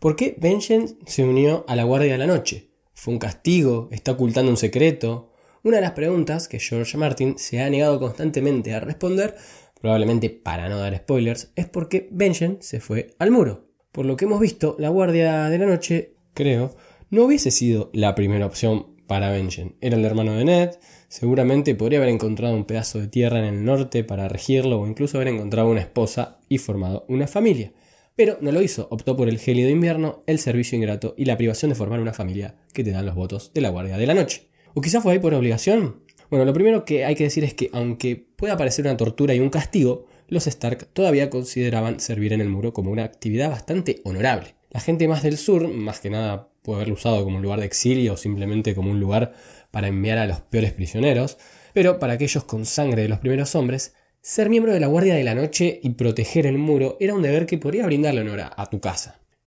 ¿Por qué Benjen se unió a la Guardia de la Noche? ¿Fue un castigo? ¿Está ocultando un secreto? Una de las preguntas que George Martin se ha negado constantemente a responder, probablemente para no dar spoilers, es por qué Benjen se fue al muro. Por lo que hemos visto, la Guardia de la Noche, creo, no hubiese sido la primera opción para Benjen. Era el hermano de Ned, seguramente podría haber encontrado un pedazo de tierra en el norte para regirlo o incluso haber encontrado una esposa y formado una familia. Pero no lo hizo, optó por el gélido invierno, el servicio ingrato y la privación de formar una familia que te dan los votos de la Guardia de la Noche. ¿O quizás fue ahí por obligación? Bueno, lo primero que hay que decir es que aunque pueda parecer una tortura y un castigo, los Stark todavía consideraban servir en el muro como una actividad bastante honorable. La gente más del sur, más que nada puede haberlo usado como un lugar de exilio o simplemente como un lugar para enviar a los peores prisioneros, pero para aquellos con sangre de los primeros hombres, ser miembro de la Guardia de la Noche y proteger el muro era un deber que podría brindarle honor a tu casa.